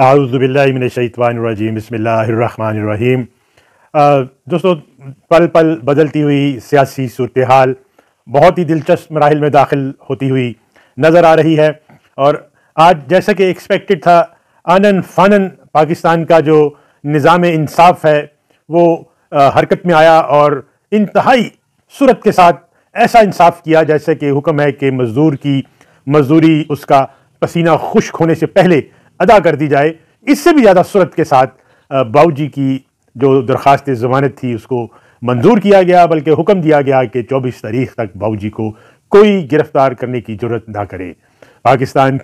आउज़बिल्लिमिनशैतवानरजीम बसमीम uh, दोस्तों पल पल बदलती हुई सियासी सूरत हाल बहुत ही दिलचस्प मराहल में दाखिल होती हुई नज़र आ रही है और आज जैसा कि एक्सपेक्टेड था आनन फानन पाकिस्तान का जो निज़ाम इंसाफ है वो आ, uh, हरकत में आया और इंतहाई सूरत के साथ ऐसा इंसाफ किया जैसे कि हुक्म है कि मज़दूर की मजदूरी उसका पसीना खुश्क होने से पहले अदा कर दी जाए इससे भी ज़्यादा सूरत के साथ बाऊजी की जो दरख्वास्त ज़मानत थी उसको मंजूर किया गया बल्कि हुक्म दिया गया कि चौबीस तारीख तक बाऊजी को कोई गिरफ्तार करने की जरूरत ना करे पाकिस्तान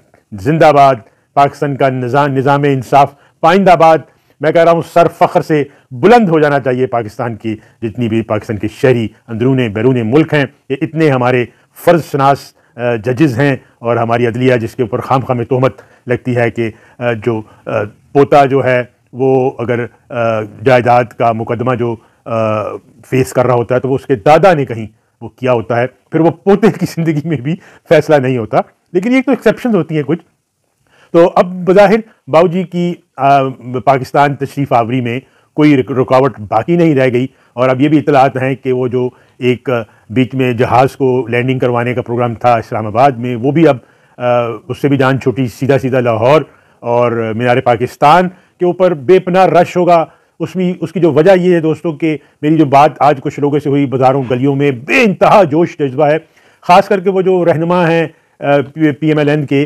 जिंदाबाद पाकिस्तान का निज़ाम निज़ाम इंसाफ पाइंदाबाद मैं कह रहा हूँ सर फ़ख्र से बुलंद हो जाना चाहिए पाकिस्तान की जितनी भी पाकिस्तान के शहरी अंदरून बैरून मुल्क हैं ये इतने हमारे फ़र्ज शनास जजेस हैं और हमारी अदलिया जिसके ऊपर खाम खाम तहमत लगती है कि जो पोता जो है वो अगर जायदाद का मुकदमा जो फेस कर रहा होता है तो वो उसके दादा ने कहीं वो किया होता है फिर वो पोते की ज़िंदगी में भी फैसला नहीं होता लेकिन ये तो एक्सेप्शन होती हैं कुछ तो अब बज़ाहिर बाबू जी की आ, पाकिस्तान तशरीफ़ आवरी में कोई रुकावट बाकी नहीं रह गई और अब ये भी इतलात हैं कि वो जो एक बीच में जहाज़ को लैंडिंग करवाने का प्रोग्राम था इस्लामाबाद में वो भी अब उससे भी जान छोटी सीधा सीधा लाहौर और मीनार पाकिस्तान के ऊपर बेपनाह रश होगा उसमें उसकी जो वजह ये है दोस्तों कि मेरी जो बात आज कुछ लोगों से हुई बाज़ारों गलियों में बे जोश जज्बा है ख़ास करके वो जो रहनमा हैं पी एम एल एन के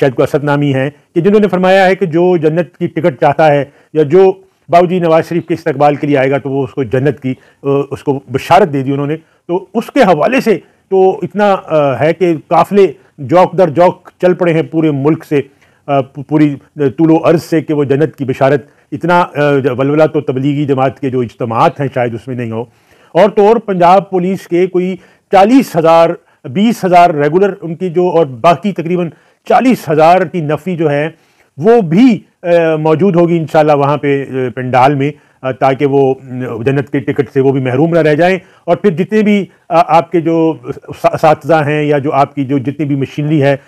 शायद को असद नामी हैं कि जिन्होंने फरमाया है कि जो जन्नत की टिकट चाहता है या जो बाबूजी नवाज शरीफ के इस्तबाल के लिए आएगा तो वो उसको जन्नत की उसको बशारत दे दी उन्होंने तो उसके हवाले से तो इतना है कि काफ़िले जौक दर जौक चल पड़े हैं पूरे मुल्क से पूरी तुलो अर्ज से कि वो जन्नत की बशारत इतना वलवला तो तबलीगी जमात के जो इज्तमात हैं शायद उसमें नहीं हो और तो और पंजाब पुलिस के कोई चालीस हज़ार बीस हज़ार रेगुलर उनकी जो और बाकी तकरीबन चालीस हज़ार की नफी जो है वो भी मौजूद होगी इन वहाँ पे पंडाल में ताकि वो जन्नत के टिकट से वो भी महरूम ना रह जाएं और फिर जितने भी आपके जो इस हैं या जो आपकी जो जितनी भी मशीनरी है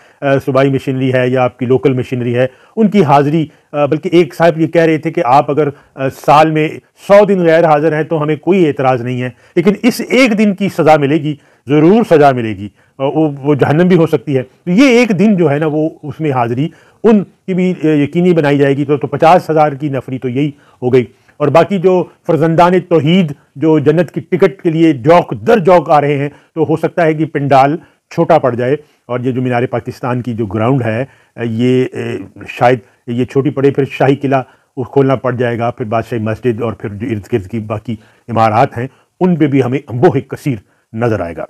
सूबाई मशीनरी है या आपकी लोकल मशीनरी है उनकी हाज़िरी बल्कि एक साहब ये कह रहे थे कि आप अगर साल में सौ दिन गैर हाज़िर हैं तो हमें कोई एतराज़ नहीं है लेकिन इस एक दिन की सज़ा मिलेगी ज़रूर सज़ा मिलेगी वो वो जहन्नम भी हो सकती है तो ये एक दिन जो है ना वो उसमें हाज़िरी उनकी भी यकीनी बनाई जाएगी तो, तो पचास हज़ार की नफरी तो यही हो गई और बाकी जो फर्जंदान तोहीद जो जन्नत की टिकट के लिए जौक दर जौक आ रहे हैं तो हो सकता है कि पंडाल छोटा पड़ जाए और ये जो मीनार पाकिस्तान की जो ग्राउंड है ये शायद ये छोटी पड़े फिर शाही किला खोलना पड़ जाएगा फिर बादशाही मस्जिद और फिर जो इर्द गिर्द की बाकी इमारात हैं उन पर भी हमें एक कसीर नज़र आएगा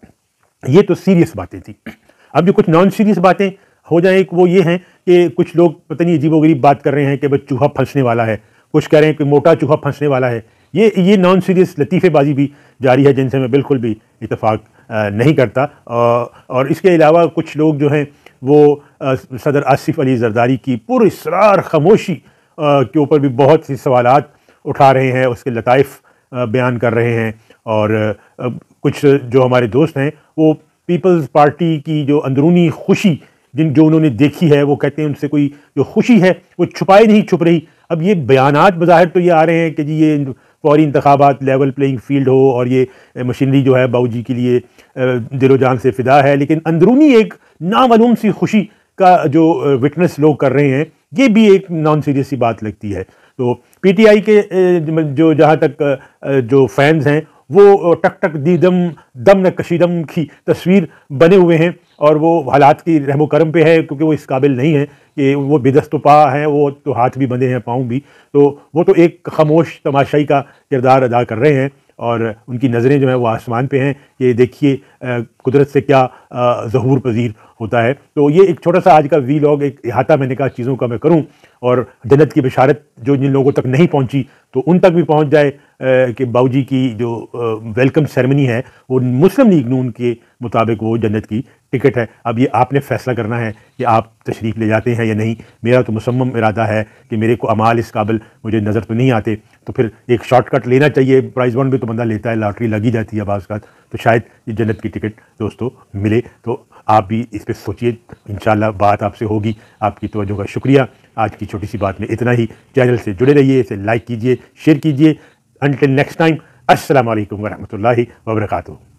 ये तो सीरियस बातें थी अब जो कुछ नॉन सीरियस बातें हो जाए वो ये हैं कि कुछ लोग पता नहीं अजीब वरीब बात कर रहे हैं कि भाई चूहा फंसने वाला है कुछ कह रहे हैं कि मोटा चूहा फंसने वाला है ये ये नॉन सीरियस लतीफ़ेबाजी भी जारी है जिनसे मैं बिल्कुल भी इतफाक़ नहीं करता और इसके अलावा कुछ लोग जो हैं वो सदर आसिफ अली जरदारी की पुरसरार खामोशी के ऊपर भी बहुत से सवाल उठा रहे हैं उसके लतफ़ बयान कर रहे हैं और कुछ जो हमारे दोस्त हैं वो पीपल्स पार्टी की जो अंदरूनी खुशी जिन जो उन्होंने देखी है वो कहते हैं उनसे कोई जो खुशी है वो छुपाई नहीं छुप रही अब ये बयान बज़ाहिर तो ये आ रहे हैं कि जी ये फौरी इंतबात लेवल प्लेइंग फील्ड हो और ये मशीनरी जो है बाबू के लिए दिलो जान से फिदा है लेकिन अंदरूनी एक नामूम सी खुशी का जो विटनेस लोग कर रहे हैं ये भी एक नॉन सीरियस सी बात लगती है तो पीटीआई के जो जहाँ तक जो फैंस हैं वो टक टक दीदम दम न कशीदम की तस्वीर बने हुए हैं और वो हालात की रहमो करम पे है क्योंकि वो इस काबिल नहीं है कि वो बेदस्त तो पा हैं वो तो हाथ भी बंधे हैं पाँव भी तो वो तो एक खामोश तमाशाई का किरदार अदा कर रहे हैं और उनकी नज़रें जो है वो आसमान पे हैं ये देखिए कुदरत से क्या जहूर पजीर होता है तो ये एक छोटा सा आज का वी लॉग एक अहाता मैंने कहा चीज़ों का मैं करूँ और जन्नत की बिशारत जो जिन लोगों तक नहीं पहुँची तो उन तक भी पहुँच जाए कि बाबूजी की जो वेलकम सेरेमनी है वो मुस्लिम लीग नून के मुताबिक वो जन्नत की टिकट है अब ये आपने फैसला करना है कि आप तशरीफ़ ले जाते हैं या नहीं मेरा तो मुसम्म इरादा है कि मेरे को अमाल इस काबिल मुझे नज़र तो नहीं आते तो फिर एक शॉर्टकट लेना चाहिए प्राइज़ वन भी तो बंदा लेता है लॉटरी लगी जाती है बाज़ का तो शायद ये जन्नत की टिकट दोस्तों मिले तो आप भी इस पर सोचिए इन बात आपसे होगी आपकी तोज्जो का शुक्रिया आज की छोटी सी बात में इतना ही चैनल से जुड़े रहिए इसे लाइक कीजिए शेयर कीजिए अनटिल नेक्स्ट टाइम असलम वरहमल वर्का